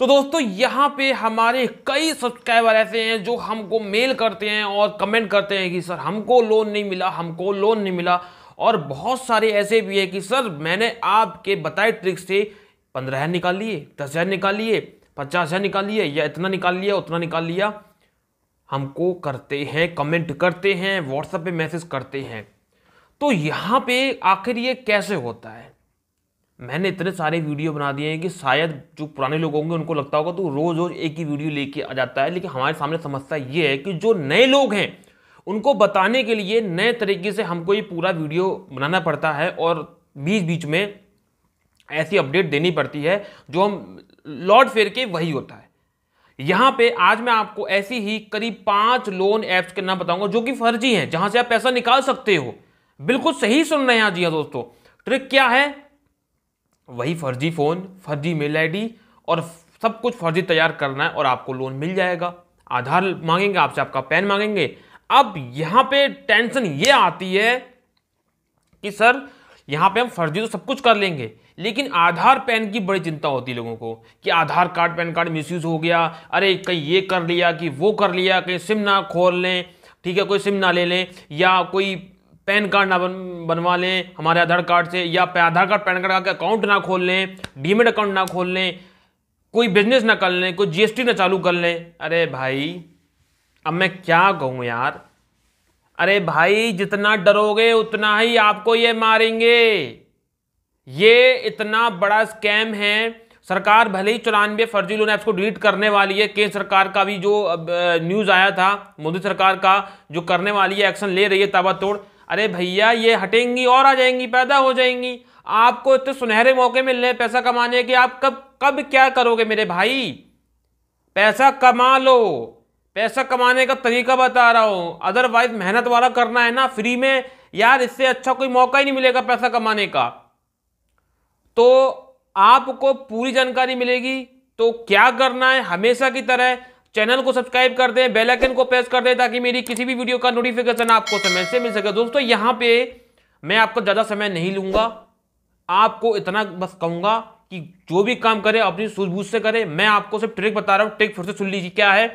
तो दोस्तों यहाँ पे हमारे कई सब्सक्राइबर ऐसे हैं जो हमको मेल करते हैं और कमेंट करते हैं कि सर हमको लोन नहीं मिला हमको लोन नहीं मिला और बहुत सारे ऐसे भी हैं कि सर मैंने आपके बताए ट्रिक से पंद्रह हज़ार निकाल लिए दस हज़ार निकाल लिए पचास हज़ार निकाल लिए या इतना निकाल लिया उतना निकाल लिया हमको करते हैं कमेंट करते हैं व्हाट्सएप पे मैसेज करते हैं तो यहाँ पे आखिर ये कैसे होता है मैंने इतने सारे वीडियो बना दिए हैं कि शायद जो पुराने लोग होंगे उनको लगता होगा तो रोज़ रोज़ एक ही वीडियो लेके आ जाता है लेकिन हमारे सामने समस्या ये है कि जो नए लोग हैं उनको बताने के लिए नए तरीके से हमको ये पूरा वीडियो बनाना पड़ता है और बीच बीच में ऐसी अपडेट देनी पड़ती है जो हम लॉर्ड फेयर के वही होता है यहाँ पे आज मैं आपको ऐसी ही करीब पांच लोन ऐप्स के नाम बताऊंगा जो कि फर्जी हैं जहां से आप पैसा निकाल सकते हो बिल्कुल सही सुन रहे हैं जी हाँ दोस्तों ट्रिक क्या है वही फर्जी फ़ोन फर्जी मेल आईडी और सब कुछ फर्जी तैयार करना है और आपको लोन मिल जाएगा आधार मांगेंगे आपसे आपका पैन मांगेंगे अब यहाँ पे टेंशन ये आती है कि सर यहाँ पे हम फर्जी तो सब कुछ कर लेंगे लेकिन आधार पैन की बड़ी चिंता होती है लोगों को कि Aadhaar card pan card misuse हो गया अरे कहीं ये कर लिया कि वो कर लिया कहीं सिम ना खोल लें ठीक है कोई सिम ना ले लें या कोई पैन कार्ड ना बन बनवा लें हमारे आधार कार्ड से या आधार कार्ड पैन कार्ड का अकाउंट ना खोल लें डीमेट अकाउंट ना खोल लें कोई बिजनेस ना कर लें कोई जीएसटी ना चालू कर लें अरे भाई अब मैं क्या कहूँ यार अरे भाई जितना डरोगे उतना ही आपको ये मारेंगे ये इतना बड़ा स्कैम है सरकार भले ही चौरानवे फर्जी लोन ऐप्स को डिलीट करने वाली है केंद्र सरकार का भी जो न्यूज़ आया था मोदी सरकार का जो करने वाली है एक्शन ले रही है ताबा तोड़ अरे भैया ये हटेंगी और आ जाएंगी पैदा हो जाएंगी आपको इतने सुनहरे मौके मिल रहे पैसा कमाने के आप कब कब क्या करोगे मेरे भाई पैसा कमा लो पैसा कमाने का तरीका बता रहा हूँ अदरवाइज मेहनत वाला करना है ना फ्री में यार इससे अच्छा कोई मौका ही नहीं मिलेगा पैसा कमाने का तो आपको पूरी जानकारी मिलेगी तो क्या करना है हमेशा की तरह चैनल को सब्सक्राइब कर दें बेल आइकन को प्रेस कर दें ताकि मेरी किसी भी वीडियो का नोटिफिकेशन आपको समय से मिल सके दोस्तों यहां पे मैं आपका ज़्यादा समय नहीं लूंगा आपको इतना बस कहूंगा कि जो भी काम करें अपनी सूझबूझ से करें मैं आपको सिर्फ ट्रिक बता रहा हूं ट्रिक फिर से सुन लीजिए क्या है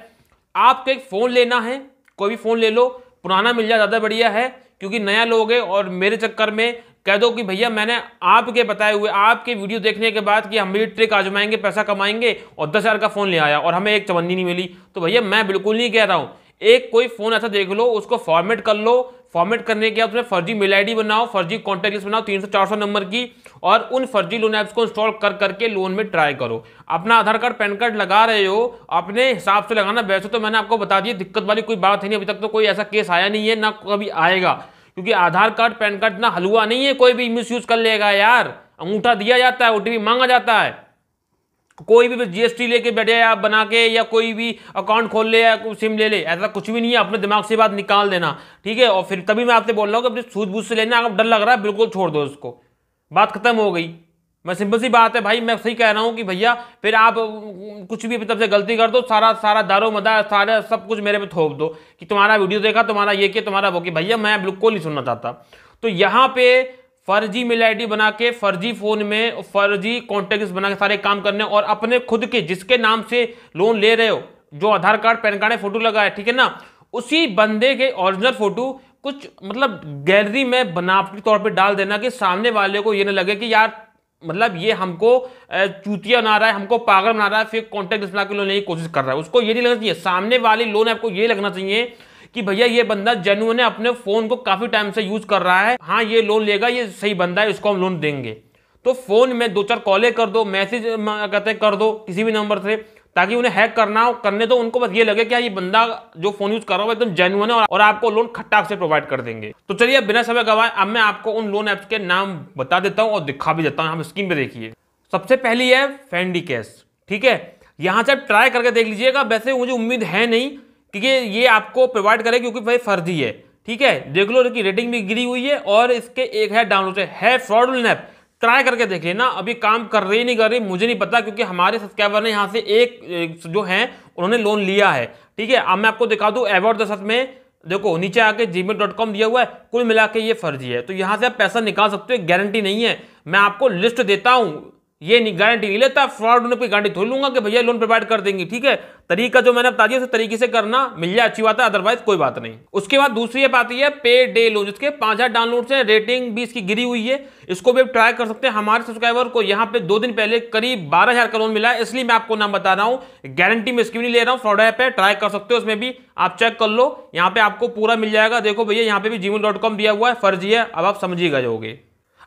आपको एक फ़ोन लेना है कोई भी फ़ोन ले लो पुराना मिल जाए ज़्यादा बढ़िया है क्योंकि नया लोग है और मेरे चक्कर में कह दो कि भैया मैंने आपके बताए हुए आपके वीडियो देखने के बाद कि हम भी ट्रिक आजमाएंगे पैसा कमाएंगे और दस हज़ार का फ़ोन ले आया और हमें एक चवन्नी नहीं मिली तो भैया मैं बिल्कुल नहीं कह रहा हूँ एक कोई फ़ोन ऐसा देख लो उसको फॉर्मेट कर लो फॉर्मेट करने के बाद उसमें फर्जी मेल आई बनाओ फर्जी कॉन्टैक्ट लिस्ट बनाओ तीन सौ चार सौ नंबर की और उन फर्जी लोन ऐप्स को इंस्टॉल कर करके लोन में ट्राई करो अपना आधार कार्ड पैन कार्ड लगा रहे हो अपने हिसाब से लगाना वैसे तो मैंने आपको बता दिया दिक्कत वाली कोई बात है नहीं अभी तक तो कोई ऐसा केस आया नहीं है ना कभी आएगा क्योंकि आधार कार्ड पैन कार्ड इतना हलवा नहीं है कोई भी यूज़ कर लेगा यार अंगूठा दिया जाता है ओ मांगा जाता है कोई भी जीएसटी लेके बैठे आप बना के या कोई भी अकाउंट खोल ले या सिम ले ले ऐसा कुछ भी नहीं है अपने दिमाग से बात निकाल देना ठीक है और फिर तभी मैं आपसे बोल रहा हूँ कि अपनी सूझबूझ से लेना अगर डर लग रहा है बिल्कुल छोड़ दो उसको बात खत्म हो गई मैं सिंपल सी बात है भाई मैं सही कह रहा हूँ कि भैया फिर आप कुछ भी तब से गलती कर दो सारा सारा दारो मदा सारा सब कुछ मेरे पे थोप दो कि तुम्हारा वीडियो देखा तुम्हारा ये किया तुम्हारा वो कि भैया मैं बिल्कुल नहीं सुनना चाहता तो यहाँ पे फर्जी मेल आई बना के फर्जी फ़ोन में फर्जी कॉन्टेक्ट बना के सारे काम करने और अपने खुद के जिसके नाम से लोन ले रहे हो जो Aadhaar card pan card photo लगा है ठीक है ना उसी बंदे के ऑरिजिनल फ़ोटो कुछ मतलब गैलरी में बनावटी तौर पे डाल देना कि सामने वाले को ये ना लगे कि यार मतलब ये हमको चूतिया बना रहा है हमको पागल बना रहा है फिर कॉन्टेक्ट डिस्प्ला के लोन लेने की कोशिश कर रहा है उसको ये नहीं लगना चाहिए सामने वाली लोन आपको ये लगना चाहिए कि भैया ये बंदा जेनुअन है अपने फ़ोन को काफ़ी टाइम से यूज़ कर रहा है हाँ ये लोन लेगा ये सही बंदा है इसको हम लोन देंगे तो फ़ोन में दो चार कॉले कर दो मैसेज कहते कर दो किसी भी नंबर से ताकि उन्हें हैक करना करने तो उनको बस ये लगे कि ये बंदा जो फोन यूज कर रहा है एकदम जेनुअन है और आपको लोन खट्टा से प्रोवाइड कर देंगे तो चलिए अब बिना समय गवाए अब मैं आपको उन लोन ऐप्स के नाम बता देता हूँ और दिखा भी देता हूँ हम स्क्रीन पे देखिए सबसे पहली है फैंडी कैश ठीक है यहाँ से आप ट्राई करके देख लीजिएगा वैसे मुझे उम्मीद है नहीं क्योंकि ये आपको प्रोवाइड करे क्योंकि भाई फर्जी है ठीक है देख लो इनकी रेटिंग भी गिरी हुई है और इसके एक है डाउनलोड है फ्रॉड ऐप ट्राई करके देख लेना अभी काम कर रही नहीं कर रही मुझे नहीं पता क्योंकि हमारे सब्सक्राइबर ने यहाँ से एक जो है उन्होंने लोन लिया है ठीक है अब मैं आपको दिखा दूँ एवॉर्ड दशत में देखो नीचे आके मेल डॉट कॉम दिया हुआ है कुल मिला के ये फर्जी है तो यहाँ से आप पैसा निकाल सकते हो गारंटी नहीं है मैं आपको लिस्ट देता हूँ ये नहीं गारंटी नहीं लेता फ्रॉड होने पर गारंटी थोड़ी लूंगा कि भैया लोन प्रोवाइड कर देंगे ठीक है तरीका जो मैंने बता दिया उस तरीके से करना मिल जाए अच्छी बात है अदरवाइज कोई बात नहीं उसके बाद दूसरी बात यह है पे डे लोन जिसके पांच हजार डाउनलोड है रेटिंग भी इसकी गिरी हुई है इसको भी आप ट्राई कर सकते हैं हमारे सब्सक्राइबर को यहाँ पे दो दिन पहले करीब बारह हजार का लोन मिला है इसलिए मैं आपको नाम बता रहा हूँ गारंटी में इसकी नहीं ले रहा हूँ फ्रॉड ऐप है ट्राई कर सकते हो उसमें भी आप चेक कर लो यहाँ पे आपको पूरा मिल जाएगा देखो भैया यहाँ पे भी जीवन दिया हुआ है फर्जी है अब आप समझिएगा जाओगे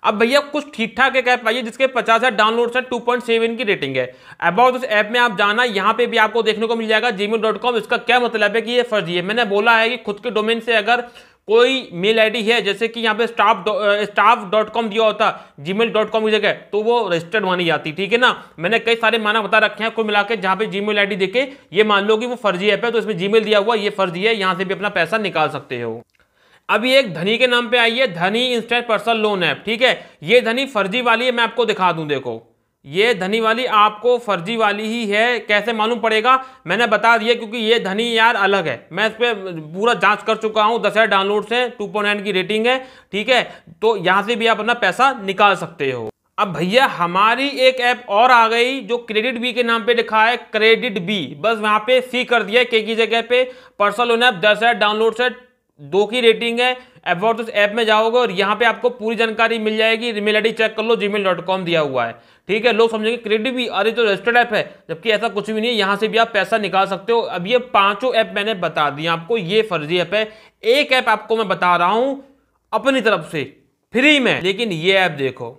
अब भैया कुछ ठीक ठाक एक ऐप आइए जिसके पचास हजार डाउनलोड है टू पॉइंट सेवन की रेटिंग है अबाउट उस ऐप में आप जाना यहाँ पे भी आपको देखने को मिल जाएगा जीमेल डॉट कॉम इसका क्या मतलब है कि ये फर्जी है मैंने बोला है कि खुद के डोमेन से अगर कोई मेल आईडी है जैसे कि यहाँ पे स्टाफ स्टाफ डॉट कॉम दिया होता जी मेल डॉट कॉम की जगह तो वो रजिस्टर्ड मानी जाती ठीक है ना मैंने कई सारे माना बता रखे हैं कुल मिला के जहाँ पे जी मेल आई देखे ये मान लो कि वो फर्जी ऐप है तो इसमें जी दिया हुआ ये फर्जी है यहाँ से भी अपना पैसा निकाल सकते हो अभी एक धनी के नाम पे आई है धनी इंस्टेंट पर्सनल लोन ऐप ठीक है ये धनी फर्जी वाली है मैं आपको दिखा दूं देखो ये धनी वाली आपको फर्जी वाली ही है कैसे मालूम पड़ेगा मैंने बता दिया क्योंकि ये धनी यार अलग है मैं इस पर पूरा जांच कर चुका हूँ दस हज़ार डाउनलोड से टू पॉइंट की रेटिंग है ठीक है तो यहाँ से भी आप अपना पैसा निकाल सकते हो अब भैया हमारी एक ऐप और आ गई जो क्रेडिट बी के नाम पे लिखा है क्रेडिट बी बस वहाँ पे सी कर दिया के की जगह पे पर्सनल लोन ऐप दस हज़ार डाउनलोड से दो की रेटिंग है एफवर्ड तो ऐप में जाओगे और यहाँ पे आपको पूरी जानकारी मिल जाएगी ईमेल आई चेक कर लो जी डॉट कॉम दिया हुआ है ठीक है लोग समझेंगे क्रेडिट भी अरे तो रजिस्टर्ड ऐप है जबकि ऐसा कुछ भी नहीं है यहाँ से भी आप पैसा निकाल सकते हो अब ये पांचों ऐप मैंने बता दिया आपको ये फर्जी ऐप है एक ऐप आपको मैं बता रहा हूँ अपनी तरफ से फ्री में लेकिन ये ऐप देखो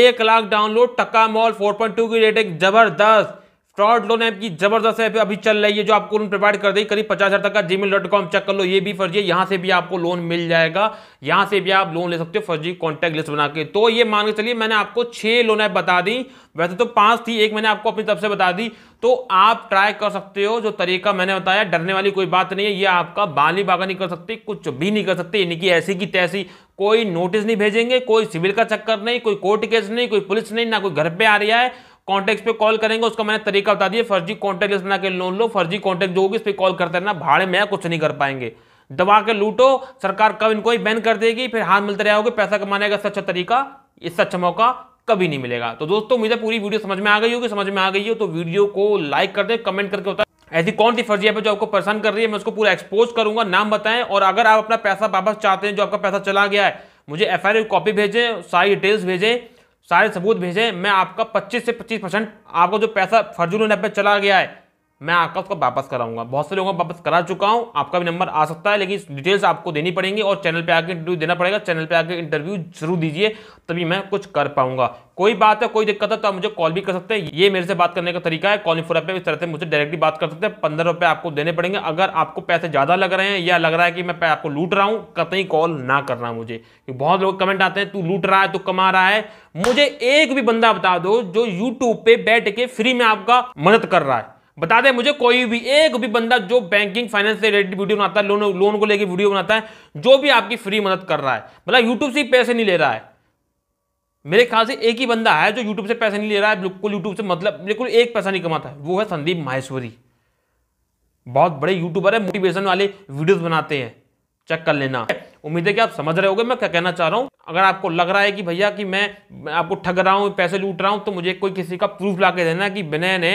एक लाख डाउनलोड टक्का मॉल फोर पॉइंट टू की रेटिंग जबरदस्त फ्रॉड लोन ऐप की जबरदस्त ऐप अभी चल रही है जो आपको लोन प्रोवाइड कर देगी करीब पचास हज़ार तक का जीमेल डॉट कॉम चेक कर लो ये भी फर्जी है यहाँ से भी आपको लोन मिल जाएगा यहाँ से भी आप लोन ले सकते हो फर्जी कॉन्टैक्ट लिस्ट बना के तो ये मान के चलिए मैंने आपको छह लोन ऐप बता दी वैसे तो पांच थी एक मैंने आपको अपनी तरफ से बता दी तो आप ट्राई कर सकते हो जो तरीका मैंने बताया डरने वाली कोई बात नहीं है ये आपका बाली बागा नहीं कर सकते कुछ भी नहीं कर सकते यानी कि ऐसी की तैसी कोई नोटिस नहीं भेजेंगे कोई सिविल का चक्कर नहीं कोई कोर्ट केस नहीं कोई पुलिस नहीं ना कोई घर पे आ रहा है कॉन्टैक्ट पे कॉल करेंगे उसका मैंने तरीका बता दिया फर्जी कॉन्टैक्ट लिस्ट बना के लोन लो फर्जी कॉन्टैक्ट जो होगी इस पर कॉल करते रहना भाड़े में कुछ नहीं कर पाएंगे दबा के लूटो सरकार कब इनको ही बैन कर देगी फिर हाथ मिलते रहोगे पैसा कमाने का सच्चा तरीका इस सच्चा मौका कभी नहीं मिलेगा तो दोस्तों मुझे पूरी वीडियो समझ में आ गई होगी समझ में आ गई हो तो वीडियो को लाइक कर दे कमेंट करके बता ऐसी कौन सी फर्जी है जो आपको परेशान कर रही है मैं उसको पूरा एक्सपोज करूंगा नाम बताएं और अगर आप अपना पैसा वापस चाहते हैं जो आपका पैसा चला गया है मुझे एफ कॉपी भेजें सारी डिटेल्स भेजें सारे सबूत भेजें मैं आपका 25 से 25 परसेंट आपका जो पैसा फर्जुल नैब पे चला गया है मैं आपका उसको वापस कराऊंगा बहुत से लोगों को वापस करा चुका हूँ आपका भी नंबर आ सकता है लेकिन डिटेल्स आपको देनी पड़ेंगी और चैनल पे आके इंटरव्यू देना पड़ेगा चैनल पे आके इंटरव्यू जरूर दीजिए तभी मैं कुछ कर पाऊंगा कोई बात है कोई दिक्कत है तो आप मुझे कॉल भी कर सकते हैं ये मेरे से बात करने का तरीका है कॉलिंग फोर पे इस तरह से मुझे डायरेक्टली बात कर सकते हैं पंद्रह रुपये आपको देने पड़ेंगे अगर आपको पैसे ज़्यादा लग रहे हैं या लग रहा है कि मैं आपको लूट रहा हूँ कतई कॉल ना करना मुझे बहुत लोग कमेंट आते हैं तू लूट रहा है तू कमा रहा है मुझे एक भी बंदा बता दो जो यूट्यूब पे बैठ के फ्री में आपका मदद कर रहा है बता दे मुझे कोई भी एक भी बंदा जो बैंकिंग फाइनेंस से रिलेटेड वीडियो बनाता है लोन लोन को लेकर वीडियो बनाता है जो भी आपकी फ्री मदद कर रहा है मतलब यूट्यूब से पैसे नहीं ले रहा है मेरे ख्याल से एक ही बंदा है जो यूट्यूब से पैसे नहीं ले रहा है बिल्कुल यूट्यूब से मतलब बिल्कुल एक पैसा नहीं कमाता वो है संदीप माहेश्वरी बहुत बड़े यूट्यूबर है मोटिवेशन वाले वीडियो बनाते हैं चेक कर लेना उम्मीद है कि आप समझ रहे होगे मैं क्या कहना चाह रहा हूं अगर आपको लग रहा है कि भैया कि मैं आपको ठग रहा हूं पैसे लूट रहा हूँ तो मुझे कोई किसी का प्रूफ ला के देना कि विनय ने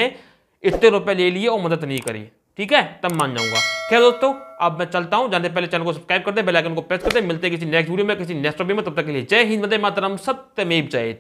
इतने रुपए ले लिए और मदद नहीं करी ठीक है तब मान जाऊंगा खैर दोस्तों अब मैं चलता हूँ जाने पहले चैनल को सब्सक्राइब कर दे बेलाइकन को प्रेस कर दे मिलते किसी नेक्स्ट वीडियो में किसी नेक्स्ट टॉपिक में तब तक के लिए जय हिंद मदे मातरम सत्यमेव में